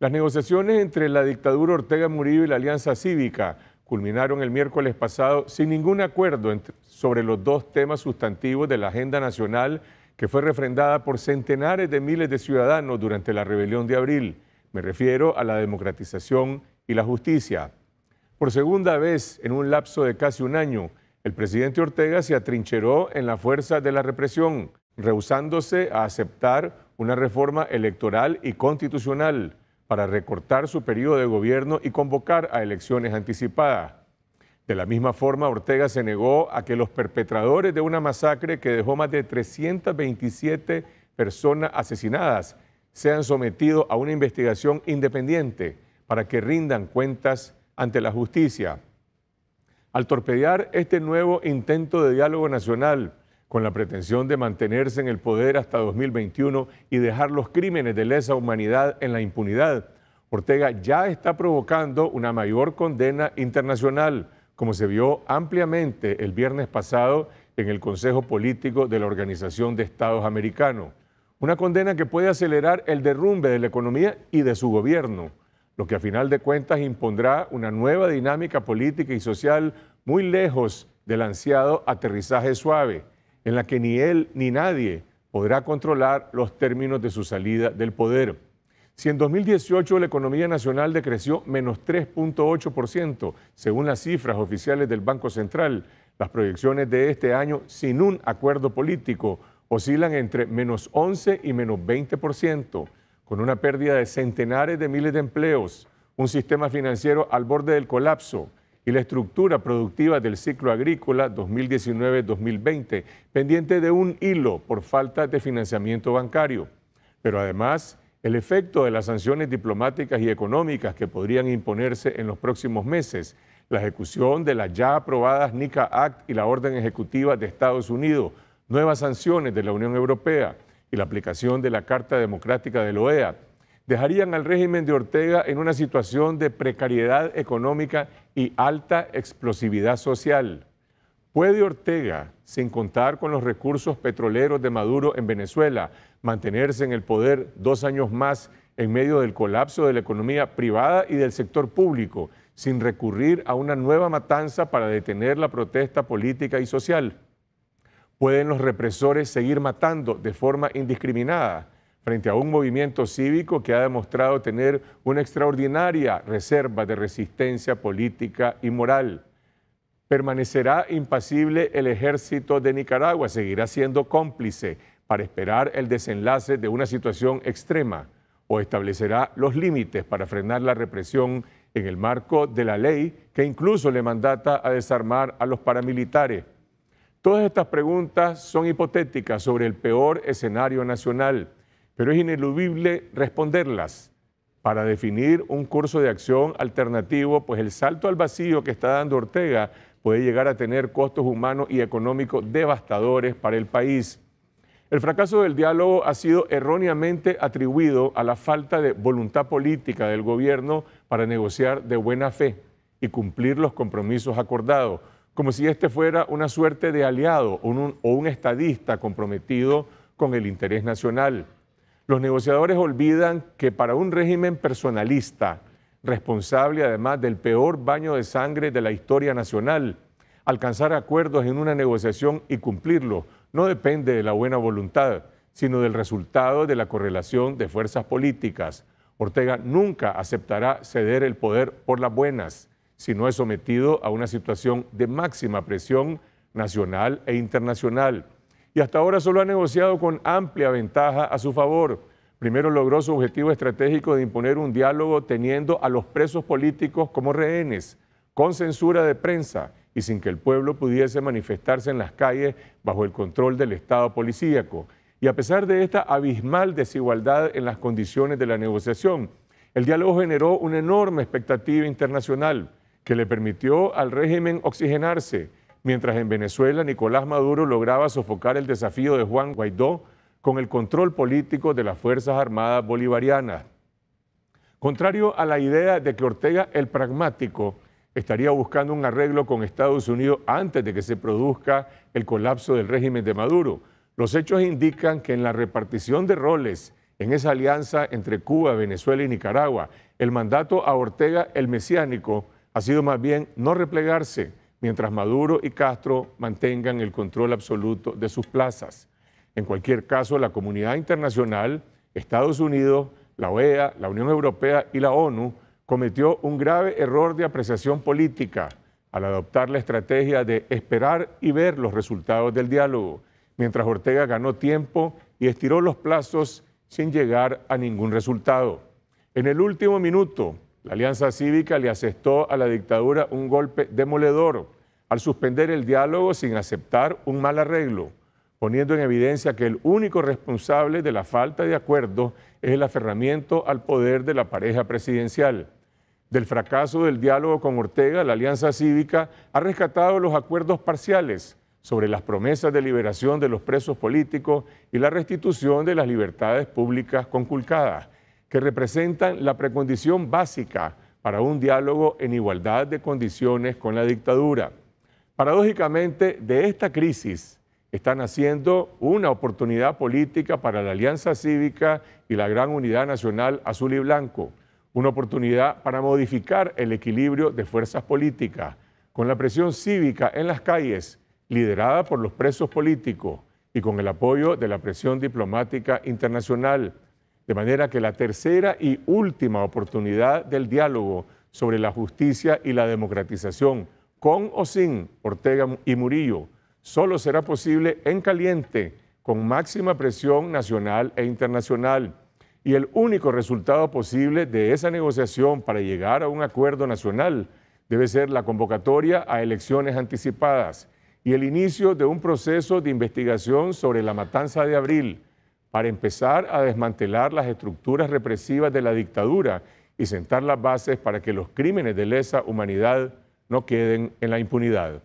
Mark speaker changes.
Speaker 1: Las negociaciones entre la dictadura Ortega Murillo y la Alianza Cívica culminaron el miércoles pasado sin ningún acuerdo sobre los dos temas sustantivos de la agenda nacional que fue refrendada por centenares de miles de ciudadanos durante la rebelión de abril. Me refiero a la democratización y la justicia. Por segunda vez en un lapso de casi un año, el presidente Ortega se atrincheró en la fuerza de la represión, rehusándose a aceptar una reforma electoral y constitucional para recortar su periodo de gobierno y convocar a elecciones anticipadas. De la misma forma, Ortega se negó a que los perpetradores de una masacre que dejó más de 327 personas asesinadas sean sometidos a una investigación independiente para que rindan cuentas ante la justicia. Al torpedear este nuevo intento de diálogo nacional, con la pretensión de mantenerse en el poder hasta 2021 y dejar los crímenes de lesa humanidad en la impunidad. Ortega ya está provocando una mayor condena internacional, como se vio ampliamente el viernes pasado en el Consejo Político de la Organización de Estados Americanos. Una condena que puede acelerar el derrumbe de la economía y de su gobierno, lo que a final de cuentas impondrá una nueva dinámica política y social muy lejos del ansiado aterrizaje suave en la que ni él ni nadie podrá controlar los términos de su salida del poder. Si en 2018 la economía nacional decreció menos 3.8%, según las cifras oficiales del Banco Central, las proyecciones de este año sin un acuerdo político oscilan entre menos 11 y menos 20%, con una pérdida de centenares de miles de empleos, un sistema financiero al borde del colapso, y la estructura productiva del ciclo agrícola 2019-2020, pendiente de un hilo por falta de financiamiento bancario. Pero además, el efecto de las sanciones diplomáticas y económicas que podrían imponerse en los próximos meses, la ejecución de las ya aprobadas NICA Act y la Orden Ejecutiva de Estados Unidos, nuevas sanciones de la Unión Europea y la aplicación de la Carta Democrática de la e OEA, dejarían al régimen de Ortega en una situación de precariedad económica y alta explosividad social. ¿Puede Ortega, sin contar con los recursos petroleros de Maduro en Venezuela, mantenerse en el poder dos años más en medio del colapso de la economía privada y del sector público, sin recurrir a una nueva matanza para detener la protesta política y social? ¿Pueden los represores seguir matando de forma indiscriminada? frente a un movimiento cívico que ha demostrado tener una extraordinaria reserva de resistencia política y moral. Permanecerá impasible el ejército de Nicaragua, seguirá siendo cómplice para esperar el desenlace de una situación extrema o establecerá los límites para frenar la represión en el marco de la ley que incluso le mandata a desarmar a los paramilitares. Todas estas preguntas son hipotéticas sobre el peor escenario nacional pero es ineludible responderlas. Para definir un curso de acción alternativo, pues el salto al vacío que está dando Ortega puede llegar a tener costos humanos y económicos devastadores para el país. El fracaso del diálogo ha sido erróneamente atribuido a la falta de voluntad política del gobierno para negociar de buena fe y cumplir los compromisos acordados, como si este fuera una suerte de aliado o un, o un estadista comprometido con el interés nacional. Los negociadores olvidan que para un régimen personalista, responsable además del peor baño de sangre de la historia nacional, alcanzar acuerdos en una negociación y cumplirlo no depende de la buena voluntad, sino del resultado de la correlación de fuerzas políticas. Ortega nunca aceptará ceder el poder por las buenas, si no es sometido a una situación de máxima presión nacional e internacional y hasta ahora solo ha negociado con amplia ventaja a su favor. Primero logró su objetivo estratégico de imponer un diálogo teniendo a los presos políticos como rehenes, con censura de prensa y sin que el pueblo pudiese manifestarse en las calles bajo el control del Estado policíaco. Y a pesar de esta abismal desigualdad en las condiciones de la negociación, el diálogo generó una enorme expectativa internacional que le permitió al régimen oxigenarse Mientras en Venezuela Nicolás Maduro lograba sofocar el desafío de Juan Guaidó con el control político de las Fuerzas Armadas Bolivarianas. Contrario a la idea de que Ortega el pragmático estaría buscando un arreglo con Estados Unidos antes de que se produzca el colapso del régimen de Maduro, los hechos indican que en la repartición de roles en esa alianza entre Cuba, Venezuela y Nicaragua, el mandato a Ortega el mesiánico ha sido más bien no replegarse, mientras Maduro y Castro mantengan el control absoluto de sus plazas. En cualquier caso, la comunidad internacional, Estados Unidos, la OEA, la Unión Europea y la ONU cometió un grave error de apreciación política al adoptar la estrategia de esperar y ver los resultados del diálogo, mientras Ortega ganó tiempo y estiró los plazos sin llegar a ningún resultado. En el último minuto, la Alianza Cívica le asestó a la dictadura un golpe demoledor al suspender el diálogo sin aceptar un mal arreglo, poniendo en evidencia que el único responsable de la falta de acuerdo es el aferramiento al poder de la pareja presidencial. Del fracaso del diálogo con Ortega, la Alianza Cívica ha rescatado los acuerdos parciales sobre las promesas de liberación de los presos políticos y la restitución de las libertades públicas conculcadas que representan la precondición básica para un diálogo en igualdad de condiciones con la dictadura. Paradójicamente, de esta crisis están haciendo una oportunidad política para la Alianza Cívica y la Gran Unidad Nacional Azul y Blanco, una oportunidad para modificar el equilibrio de fuerzas políticas, con la presión cívica en las calles, liderada por los presos políticos y con el apoyo de la presión diplomática internacional de manera que la tercera y última oportunidad del diálogo sobre la justicia y la democratización, con o sin Ortega y Murillo, solo será posible en caliente, con máxima presión nacional e internacional. Y el único resultado posible de esa negociación para llegar a un acuerdo nacional debe ser la convocatoria a elecciones anticipadas y el inicio de un proceso de investigación sobre la matanza de abril para empezar a desmantelar las estructuras represivas de la dictadura y sentar las bases para que los crímenes de lesa humanidad no queden en la impunidad.